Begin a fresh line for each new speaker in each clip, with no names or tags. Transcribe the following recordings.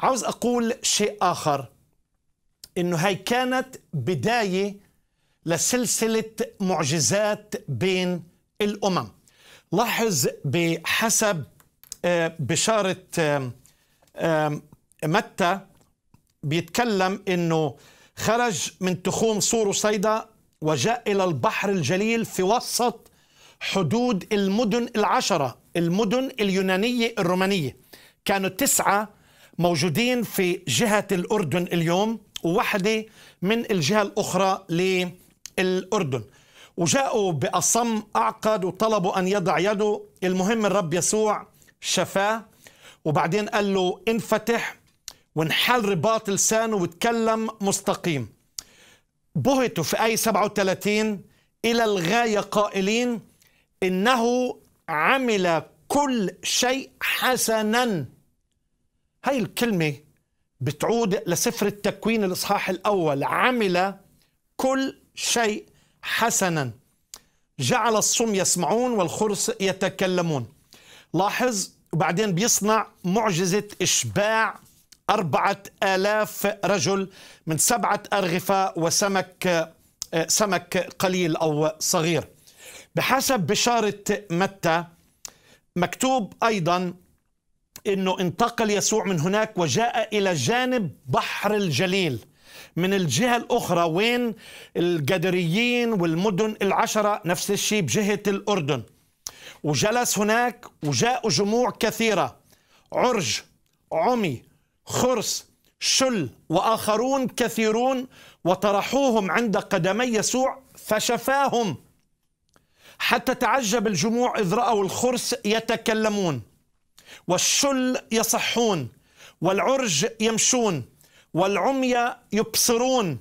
عاوز أقول شيء آخر إنه هاي كانت بداية لسلسلة معجزات بين الأمم لاحظ بحسب آه، بشارة متى بيتكلم إنه خرج من تخوم سور وصيدا وجاء إلى البحر الجليل في وسط حدود المدن العشرة المدن اليونانية الرومانية كانوا تسعة موجودين في جهة الأردن اليوم وواحدة من الجهة الأخرى للأردن وجاءوا بأصم أعقد وطلبوا أن يضع يده المهم الرب يسوع شفاه وبعدين قال له انفتح وانحل رباط لسانه وتكلم مستقيم بهتوا في أي 37 إلى الغاية قائلين إنه عمل كل شيء حسناً هاي الكلمة بتعود لسفر التكوين الإصحاح الأول عمل كل شيء حسنا جعل الصم يسمعون والخرس يتكلمون لاحظ وبعدين بيصنع معجزة إشباع أربعة آلاف رجل من سبعة أرغفة وسمك آه، سمك قليل أو صغير بحسب بشارة متى مكتوب أيضا انه انتقل يسوع من هناك وجاء الى جانب بحر الجليل من الجهة الأخرى وين الجدريين والمدن العشرة نفس الشيء بجهة الأردن وجلس هناك وجاءوا جموع كثيرة عرج عمي خرس شل وآخرون كثيرون وطرحوهم عند قدمي يسوع فشفاهم حتى تعجب الجموع إذ رأوا الخرس يتكلمون والشل يصحون والعرج يمشون والعمي يبصرون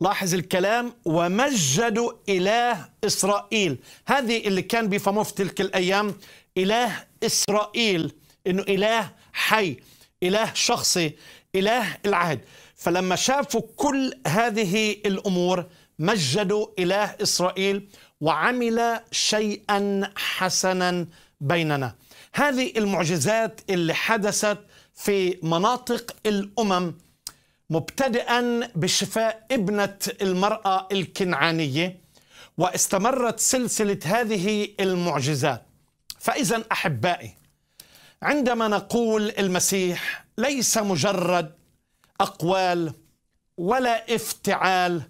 لاحظ الكلام ومجدوا إله إسرائيل هذه اللي كان بيفهموه في تلك الأيام إله إسرائيل إنه إله حي إله شخصي إله العهد فلما شافوا كل هذه الأمور مجدوا إله إسرائيل وعمل شيئا حسنا بيننا هذه المعجزات اللي حدثت في مناطق الامم مبتدئا بشفاء ابنه المراه الكنعانيه واستمرت سلسله هذه المعجزات فاذا احبائي عندما نقول المسيح ليس مجرد اقوال ولا افتعال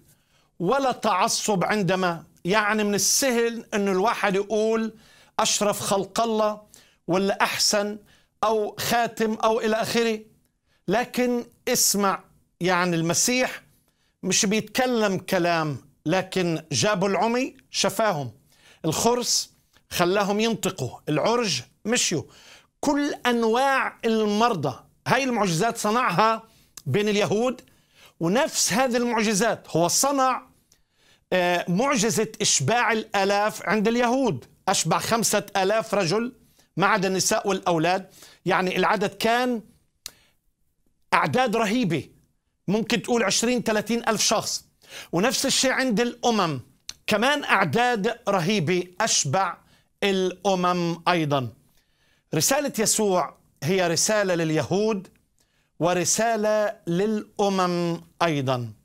ولا تعصب عندما يعني من السهل انه الواحد يقول اشرف خلق الله ولا أحسن أو خاتم أو إلى آخره لكن اسمع يعني المسيح مش بيتكلم كلام لكن جابوا العمي شفاهم الخرس خلاهم ينطقوا العرج مشيوا كل أنواع المرضى هاي المعجزات صنعها بين اليهود ونفس هذه المعجزات هو صنع آه، معجزة إشباع الآلاف عند اليهود أشبع خمسة آلاف رجل ما عدا النساء والأولاد يعني العدد كان أعداد رهيبة ممكن تقول 20 30 ألف شخص ونفس الشيء عند الأمم كمان أعداد رهيبة أشبع الأمم أيضا رسالة يسوع هي رسالة لليهود ورسالة للأمم أيضاً